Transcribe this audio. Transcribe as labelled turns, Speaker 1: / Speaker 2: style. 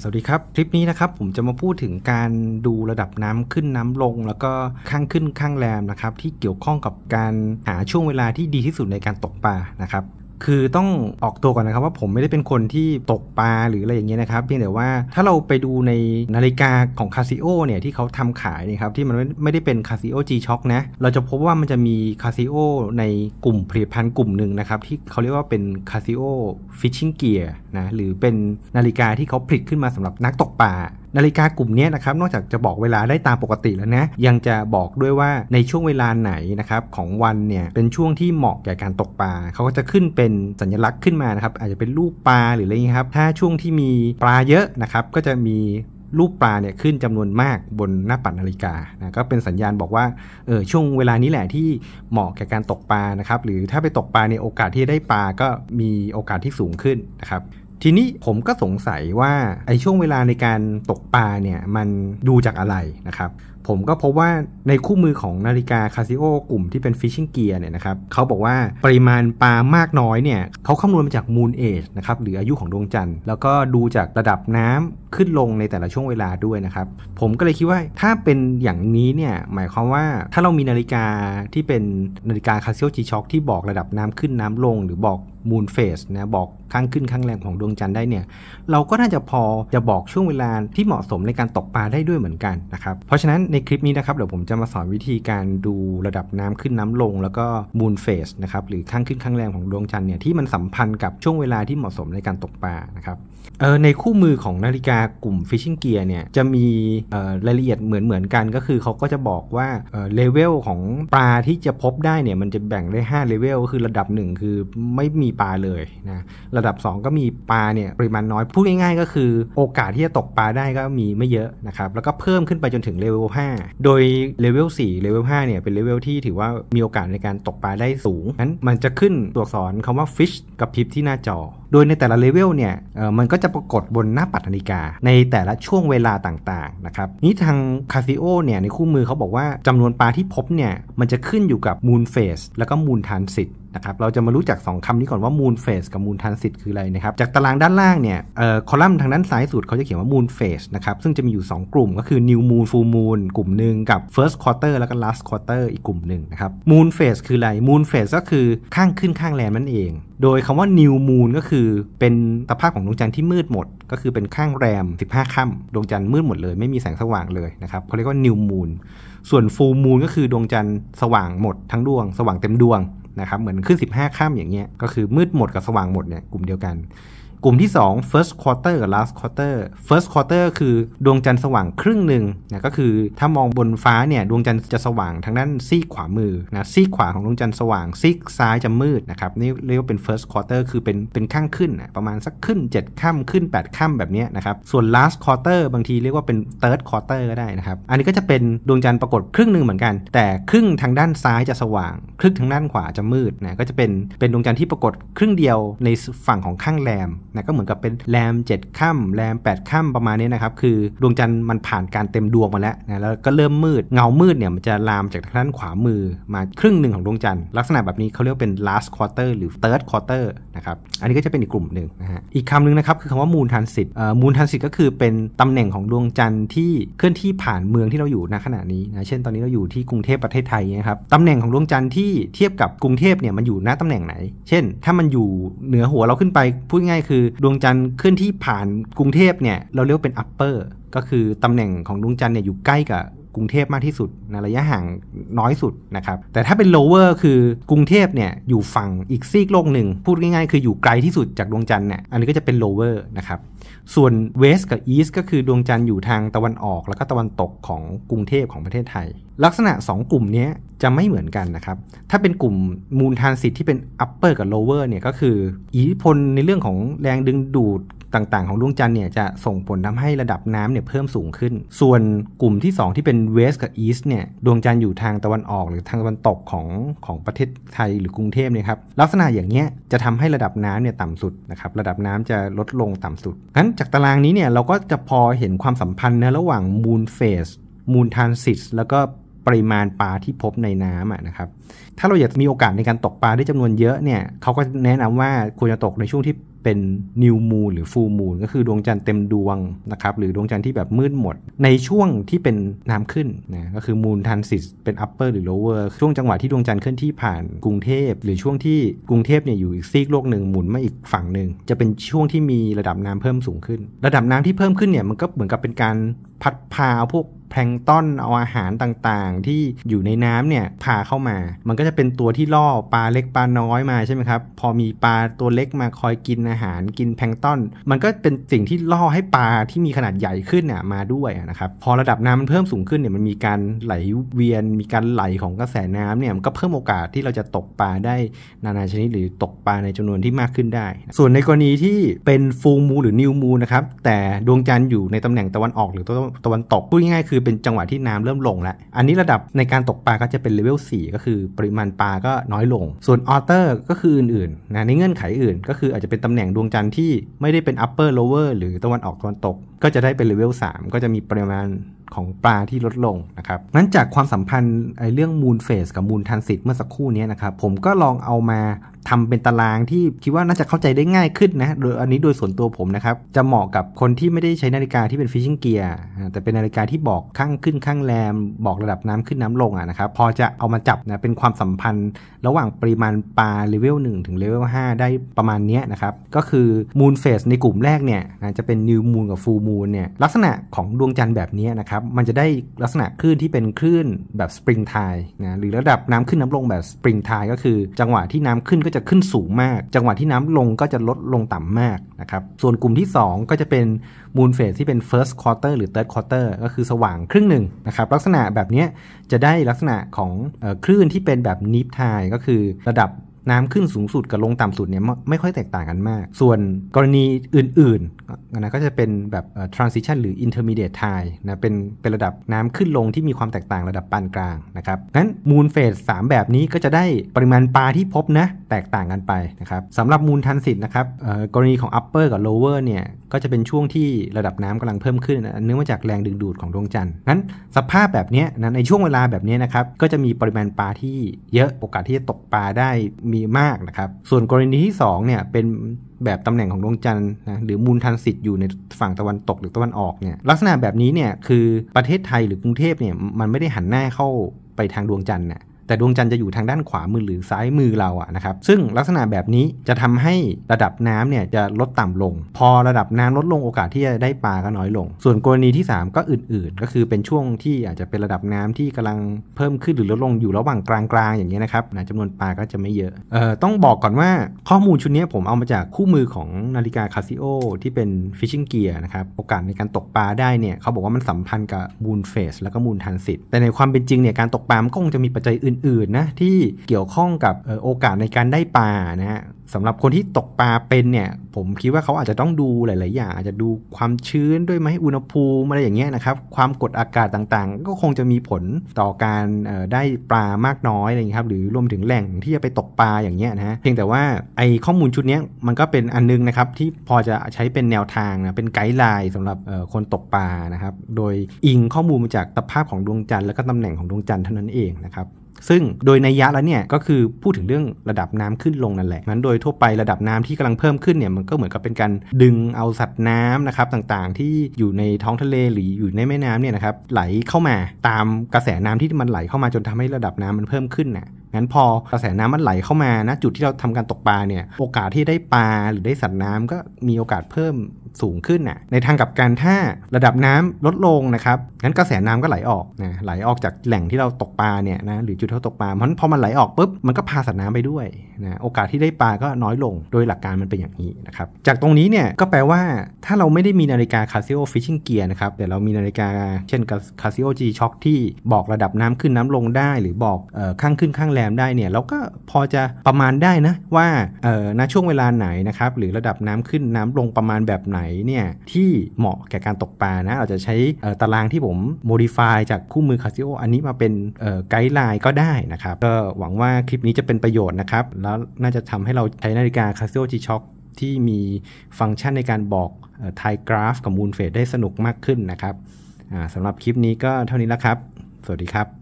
Speaker 1: สวัสดีครับคลิปนี้นะครับผมจะมาพูดถึงการดูระดับน้ำขึ้นน้ำลง แล้วก็ข้างขึ้นข้างแรมนะครับ ที่เกี่ยวข้องกับการหาช่วงเวลาที่ดีที่สุดในการตกปลานะครับคือต้องออกตัวก่อนนะครับว่าผมไม่ได้เป็นคนที่ตกปลาหรืออะไรอย่างเงี้ยนะครับ เพียงแต่ว่าถ้าเราไปดูในนาฬิกาของคาซิโอเนี่ยที่เขาทำขายนะครับที่มันไม่ได้เป็นคาซิโอจีช็อคนะเราจะพบว่ามันจะมีคาซิโอในกลุ่มผลิตภัณฑ์กลุ่มหนึ่งนะครับที่เขาเรียกว่าเป็นคาซิโอฟิชชิงเกียร์นะหรือเป็นนาฬิกาที่เขาผลิตขึ้นมาสำหรับนักตกปลานาฬิกากลุ่มนี้นะครับนอกจากจะบอกเวลาได้ตามปกติแล้วนะยังจะบอกด้วยว่าในช่วงเวลาไหนนะครับของวันเนี่ยเป็นช่วงที่เหมาะแก่การตกปลาเขาก็จะขึ้นเป็นสัญลักษณ์ขึ้นมานะครับอาจจะเป็นรูปปลาหรืออะไรเงี้ยครับ ถ้าช่วงที่มีปลาเยอะนะครับก็จะมีรูปปลาเนี่ยขึ้นจำนวนมากบนหน้าปัดนาฬิกานะก็เป็นสัญญาณบอกว่าเออช่วงเวลานี้แหละที่เหมาะแก่การตกปลานะครับหรือถ้าไปตกปลาในโอกาสที่ได้ปลาก็มีโอกาสที่สูงขึ้นนะครับทีนี้ผมก็สงสัยว่า ไอ้ช่วงเวลาในการตกปลาเนี่ย มันดูจากอะไรนะครับผมก็พบว่าในคู่มือของนาฬิกาคาซิโอกลุ่มที่เป็นฟิชชิงเกียร์เนี่ยนะครับเขาบอกว่าปริมาณปลามากน้อยเนี่ยเขาคำนวณมาจากมูลเอชนะครับหรืออายุของดวงจันทร์แล้วก็ดูจากระดับน้ำขึ้นลงในแต่ละช่วงเวลาด้วยนะครับผมก็เลยคิดว่าถ้าเป็นอย่างนี้เนี่ยหมายความว่าถ้าเรามีนาฬิกาที่เป็นนาฬิกาคาซิโอจีช็อกที่บอกระดับน้ำขึ้นน้ำลง หรือบอกมูลเฟสนะบอกข้างขึ้นข้างแรงของดวงจันทร์ได้เนี่ยเราก็น่าจะพอจะบอกช่วงเวลาที่เหมาะสมในการตกปลาได้ด้วยเหมือนกันนะครับเพราะฉะนั้นในคลิปนี้นะครับ เดี๋ยวผมจะมาสอนวิธีการดูระดับน้ำขึ้นน้ำลง แล้วก็มูนเฟสนะครับ หรือข้างขึ้นข้างแรงของดวงจันทร์เนี่ยที่มันสัมพันธ์กับช่วงเวลาที่เหมาะสมในการตกปลานะครับเออในคู่มือของนาฬิกากลุ่มฟิชชิงเกียร์เนี่ยจะมีรายละเอียดเหมือนเหมือนกัน ก็คือเขาก็จะบอกว่าเลเวลของปลาที่จะพบได้เนี่ยมันจะแบ่งได้5เลเวลคือระดับ 1 คือไม่มีปลาเลยนะระดับ 2 ก็มีปลาเนี่ยปริมาณน้อยพูดง่ายๆ ก็คือ โอกาสที่จะตกปลาได้ก็มีไม่เยอะนะครับแล้วก็เพิ่มขึ้นไปจนถึงเลเวล5 5โดยเลเวล4เลเวล5เนี่ยเป็นเลเวลที่ถือว่ามีโอกาสในการตกปลาได้สูง นั้นมันจะขึ้นตัวอักษรคำาว่า fish กับพิบที่หน้าจอโดยในแต่ละเลเวลเนี่ยมันก็จะปรากฏบนหน้าปัดนาฬิกา ในแต่ละช่วงเวลาต่างๆ นะครับ นี้ทางคาซิโอเนี่ยในคู่มือเขาบอกว่าจำนวนปลาที่พบเนี่ย มันจะขึ้นอยู่กับมูลเฟสแล้วก็มูลทานสิทธนะครับ เราจะมารู้จัก 2 คำนี้ก่อนว่ามูลเฟสกับมูลทานสิตคืออะไรนะครับ จากตารางด้านล่างเนี่ยคอลัมน์ทางด้านซ้ายสุดเขาจะเขียนว่ามูลเฟสนะครับ ซึ่งจะมีอยู่ 2 กลุ่มก็คือ New Moon Full Moon กลุ่มหนึ่งกับ First Quarter แล้วก็ Last Quarter อีกกลุ่มหนึ่งนะครับมูลเฟสคืออะไรมูลเฟสก็คือข้างขึ้นข้างแรงนั่นเองโดยคำว่า New Moon ก็คือเป็นสภาพของดวงจันทร์ที่มืดหมด ก็คือเป็นข้างแรม 15ค่ำดวงจันทร์มืดหมดเลยไม่มีแสงสว่างเลยนะครับเขาเรียกว่า New Moon ส่วน Full Moon ก็คือดวงจันทร์สว่างหมดทั้งดวง สว่างเต็มดวงนะครับเหมือนขึ้น 15ค่ำอย่างเงี้ยก็คือมืดหมดกับสว่างหมดเนี่ยกลุ่มเดียวกันลุ่มที่2 first quarter กับ last quarter first quarter คือดวงจันทร์สว่างครึ่งหนึ่งนะก็คือ ถ้ามองบนฟ้าเนี่ยดวงจันทร์จะสว่างทางด้านซีกขวามือนะซีกขวาของดวงจันทร์สว่างซีกซ้ายจะมืดนะครับนี่เรียกว่าเป็น first quarter คือเป็นเป็นข้างขึ้นนะประมาณสักขึ้น7ค่ดขึ้น8ค่มแบบนี้นะครับส่วน last quarter บางทีเรียกว่าเป็น third quarter ก็ได้นะครับอันนี้ก็จะเป็นดวงจันทร์ปรากฏครึ่งหนึ่งเหมือนกัน แต่ครึ่งทางด้านซ้ายจะสว่างครึ่งทางด้านขวาจะมืดนะก็จะเป็นเป็นดวงจันทร์ที่ปรากฏครึ่งเดียวในฝั่งของข้างแรมนะก็เหมือนกับเป็นแรม7ค่าแรม8ค่าประมาณนี้นะครับ คือดวงจันทร์มันผ่านการเต็มดวงมาแล้วนะ แล้วก็เริ่มมืด เงามืดเนี่ยมันจะลามจากทางด้านขวามือมาครึ่งหนึ่งของดวงจันทร์ลักษณะแบบนี้เขาเรียกเป็น last quarter หรือ third quarter นะครับ อันนี้ก็จะเป็นอีกกลุ่มหนึ่งนะฮะ อีกคำหนึ่งนะครับคือคำว่า moon transit เอ่น moon transit ก็คือเป็นตำแหน่งของดวงจันทร์ที่เคลื่อนที่ผ่านเมืองที่เราอยู่ณขณะนี้นะ เช่นตอนนี้เราอยู่ที่กรุงเทพประเทศไทยนะครับตำแหน่งของดวงจันทร์ที่เทียบกับกรุงเทพเนี่ยมันอยู่ณตำแหน่งไหน เช่น ถ้ามันอยู่เหนือหัวเราขึ้นไปพูดง่ายคืดวงจันทร์เคลื่อนที่ผ่านกรุงเทพเนี่ย เราเรียกเป็นอัปเปอร์ก็คือตำแหน่งของดวงจันทร์เนี่ยอยู่ใกล้กับกรุงเทพมากที่สุดในระยะห่างน้อยสุดนะครับ แต่ถ้าเป็น lower คือกรุงเทพเนี่ยอยู่ฝั่งอีกซีกโลกหนึ่ง พูดง่าย ๆ คืออยู่ไกลที่สุดจากดวงจันทร์เนี่ย อันนี้ก็จะเป็น lower นะครับ ส่วน west กับ east ก็คือ ดวงจันทร์อยู่ทางตะวันออก แล้วก็ตะวันตกของกรุงเทพของประเทศไทย ลักษณะ 2 กลุ่มนี้จะไม่เหมือนกันนะครับ ถ้าเป็นกลุ่มมูลทานสิทธิ์ที่เป็น upper กับ lower เนี่ยก็คืออิทธิพลในเรื่องของแรงดึงดูดต่างๆ ของดวงจันทร์เนี่ยจะส่งผลทำให้ระดับน้ำเนี่ยเพิ่มสูงขึ้น ส่วนกลุ่มที่ 2 ที่เป็นเวสกับอีสเนี่ยดวงจันทร์อยู่ทางตะวันออก หรือทางตะวันตกของของประเทศไทยหรือกรุงเทพเนี่ยครับลักษณะอย่างเงี้ยจะทำให้ระดับน้ำเนี่ยต่ำสุดนะครับระดับน้ำจะลดลงต่ำสุดงั้นจากตารางนี้เนี่ยเราก็จะพอเห็นความสัมพันธ์นะระหว่างมูลเฟสมูลทานสิสแล้วก็ปริมาณปลาที่พบในน้ำนะครับถ้าเราอยากมีโอกาสในการตกปลาได้จำนวนเยอะเนี่ยเขาก็แนะนำว่าควรจะตกในช่วงที่เป็นนิวมูนหรือฟูมูนก็คือดวงจันทร์เต็มดวงนะครับหรือดวงจันทร์ที่แบบมืดหมด ในช่วงที่เป็นน้ำขึ้นนะก็คือมูนทันซิสเป็นอัปเปอร์หรือโลเวอร์ช่วงจังหวะที่ดวงจันทร์เคลื่อนที่ผ่านกรุงเทพหรือช่วงที่กรุงเทพเนี่ยอยู่อีกซีกโลกหนึ่งหมุนมาอีกฝั่งหนึ่งจะเป็นช่วงที่มีระดับน้ำเพิ่มสูงขึ้น ระดับน้ำที่เพิ่มขึ้นเนี่ยมันก็เหมือนกับเป็นการพัดพาพวกแพลงต้อนเอาอาหารต่างๆ ที่อยู่ในน้ำเนี่ยพาเข้ามา มันก็จะเป็นตัวที่ล่อปลาเล็กปลาน้อยมาใช่ไหมครับพอมีปลาตัวเล็กมาคอยกินอาอาหารกินแพลงต้อน มันก็เป็นสิ่งที่ล่อให้ปลาที่มีขนาดใหญ่ขึ้นเนี่ยมาด้วยนะครับพอระดับน้ำมันเพิ่มสูงขึ้นเนี่ยมันมีการไหลเวียนมีการไหลของกระแสน้ำเนี่ยมันก็เพิ่มโอกาสที่เราจะตกปลาได้นานาชนิดหรือตกปลาในจำนวนที่มากขึ้นได้ ส่วนในกรณีที่เป็นฟูมูหรือนิวมูนะครับแต่ดวงจันทร์อยู่ในตำแหน่งตะวันออก หรือตะวันตกพูดง่ายๆคือเป็นจังหวะที่น้ำเริ่มลงแล้วอันนี้ระดับในการตกปลาก็จะเป็นเลเวล4ก็คือปริมาณปลาก็น้อยลง ส่วนออเตอร์ ก็คืออื่นๆนะในเงื่อนไขอื่น ก็คืออาจจะเป็นตำแหน่งงดวงจันทร์ที่ไม่ได้เป็น upper lower หรือตะวันออกตะวันตก ก็จะได้เป็นเลเวล3ก็จะมีปริมาณของปลาที่ลดลงนะครับ นั้นจากความสัมพันธ์ไอ้เรื่องมูลเฟสกับมูลทันสิตเมื่อสักครู่นี้นะครับ ผมก็ลองเอามาทำเป็นตารางที่คิดว่าน่าจะเข้าใจได้ง่ายขึ้นนะ โดยอันนี้โดยส่วนตัวผมนะครับจะเหมาะกับคนที่ไม่ได้ใช้นาฬิกาที่เป็นฟิชชิงเกียร์แต่เป็นนาฬิกาที่บอกข้างขึ้นข้างแรมบอกระดับน้ำขึ้นน้ำลงอ่ะนะครับพอจะเอามาจับนะเป็นความสัมพันธ์ระหว่างปริมาณปลาเลเวล1ถึงเลเวล5ได้ประมาณนี้นะครับก็คือมูลเฟสในกลุ่มแรกเนี่ยจะเป็นนิวมูลกับฟูลมูลเนี่ยลักษณะของดวงจันทร์แบบนี้นะครับมันจะได้ลักษณะคลื่นที่เป็นคลื่นแบบสปริงไทนะหรือระดับน้ำขึ้นน้ำลงแบบสปริงไทก็คือ จังหวะที่น้ำขึ้นก็จะขึ้นสูงมาก จังหวะที่น้ำลงก็จะลดลงต่ำมากนะครับ ส่วนกลุ่มที่ 2 ก็จะเป็นมูลเฟสที่เป็น first quarter หรือ third quarter ก็คือสว่างครึ่งหนึ่งนะครับ ลักษณะแบบนี้จะได้ลักษณะของอคลื่นที่เป็นแบบนิฟทายก็คือระดับน้ำขึ้นสูงสุดกับลงต่ำสุดเนี่ยไม่ค่อยแตกต่างกันมาก ส่วนกรณีอื่นๆนะก็จะเป็นแบบ transition หรือ intermediate tide นะเป็นเป็นระดับน้ำขึ้นลงที่มีความแตกต่างระดับปานกลางนะครับ งั้นมูลเฟส3แบบนี้ก็จะได้ปริมาณปลาที่พบนะแตกต่างกันไปนะครับสำหรับมูลทันสิตนะครับกรณีของ upper กับ lower เนี่ยก็จะเป็นช่วงที่ระดับน้ำกำลังเพิ่มขึ้น เนื่องมาจากแรงดึงดูดของดวงจันทร์ งั้น สภาพแบบนี้นะในช่วงเวลาแบบนี้นะครับก็จะมีปริมาณปลาที่เยอะโอกาสที่จะตกปลาได้มีมีมากนะครับ ส่วนกรณีที่ 2 เนี่ย เป็นแบบตำแหน่งของดวงจันทร์นะหรือมูลทันสิทธิ์อยู่ในฝั่งตะวันตกหรือตะวันออกเนี่ยลักษณะแบบนี้เนี่ย คือประเทศไทยหรือกรุงเทพเนี่ย มันไม่ได้หันหน้าเข้าไปทางดวงจันทร์เนี่ยแต่ดวงจันทร์จะอยู่ทางด้านขวามือหรือซ้ายมือเราอะนะครับซึ่งลักษณะแบบนี้จะทำให้ระดับน้ำเนี่ยจะลดต่ำลง พอระดับน้ำลดลงโอกาสที่จะได้ปลาก็น้อยลง ส่วนกรณีที่ 3 ก็อื่น ๆ ก็คือเป็นช่วงที่อาจจะเป็นระดับน้ำที่กำลังเพิ่มขึ้นหรือลดลงอยู่ระหว่างกลางๆอย่างนี้นะครับนะจำนวนปลาก็จะไม่เยอะเอ่อต้องบอกก่อนว่าข้อมูลชุดนี้ผมเอามาจากคู่มือของนาฬิกาคาซิโอที่เป็นฟิชชิงเกียร์นะครับโอกาสในการตกปลาได้เนี่ยเขาบอกว่ามันสัมพันธ์กับมูลเฟสแล้วก็มูลทันสิตแต่ในความเป็นจริงเนี่ยการตกปลามันก็คงจะมีปัจจัยอื่นอื่นๆนะที่เกี่ยวข้องกับโอกาสในการได้ปลานะฮะสำหรับคนที่ตกปลาเป็นเนี่ยผมคิดว่าเขาอาจจะต้องดูหลาย ๆอย่างอาจจะดูความชื้นด้วยไหมอุณหภูมิอะไรอย่างเงี้ยนะครับ ความกดอากาศต่างๆ ก็คงจะมีผลต่อการได้ปลามากน้อยอะไรเงี้ยครับหรือรวมถึงแหล่งที่จะไปตกปลาอย่างเงี้ยนะเพียงแต่ว่าไอ้ข้อมูลชุดนี้มันก็เป็นอันนึงนะครับที่พอจะใช้เป็นแนวทางนะเป็นไกด์ไลน์สำหรับคนตกปลานะครับ โดยอิงข้อมูลมาจากสภาพของดวงจันทร์และก็ตำแหน่งของดวงจันทร์เท่านั้นเองนะครับซึ่งโดยในยะแล้วเนี่ยก็คือพูดถึงเรื่องระดับน้ำขึ้นลงนั่นแหละนั้นโดยทั่วไประดับน้ำที่กำลังเพิ่มขึ้นเนี่ยมันก็เหมือนกับเป็นการดึงเอาสัตว์น้ำนะครับต่างๆที่อยู่ในท้องทะเลหรืออยู่ในแม่น้ำเนี่ยนะครับไหลเข้ามาตามกระแสน้ำที่มันไหลเข้ามาจนทำให้ระดับน้ำมันเพิ่มขึ้นนะ่ะงั้นพอกระแสน้ำมันไหลเข้ามานะจุดที่เราทำการตกปลาเนี่ยโอกาสที่ได้ปลาหรือได้สัตว์น้ำก็มีโอกาสเพิ่มสูงขึ้นน่ะในทางกับการถ้าระดับน้ำลดลงนะครับงั้นกระแสน้ำก็ไหลออกนะไหลออกจากแหล่งที่เราตกปลาเนี่ยนะหรือจุดที่เราตกปลาเพราะพอมันไหลออกปุ๊บมันก็พาสัตว์น้ำไปด้วยนะโอกาสที่ได้ปลาก็น้อยลงโดยหลักการมันเป็นอย่างนี้นะครับจากตรงนี้เนี่ยก็แปลว่าถ้าเราไม่ได้มีนาฬิกาคาซิโอฟิชชิงเกียร์นะครับแต่เรามีนาฬิกาเช่นคาซิโอจีช็อคที่บอกระดับน้ำขึ้นน้ำลงได้หรือบอกข้างขึ้นข้างแรมได้เนี่ยเราก็พอจะประมาณได้นะว่าณช่วงเวลาไหนนะครับหรือระดับน้ำขึ้นน้ำลงประมาณแบบไหนเนี่ยที่เหมาะแก่การตกปลานะเราจะใช้ตารางที่ผมโมดิฟายจากคู่มือคาซิโออันนี้มาเป็นไกด์ไลน์ก็ได้นะครับก็หวังว่าคลิปนี้จะเป็นประโยชน์นะครับ แล้วน่าจะทำให้เราใช้นาฬิกาคาซิโอจีช็อคที่มีฟังก์ชันในการบอกไทกราฟกับมูลเฟสได้สนุกมากขึ้นนะครับสำหรับคลิปนี้ก็เท่านี้แล้วครับ สวัสดีครับ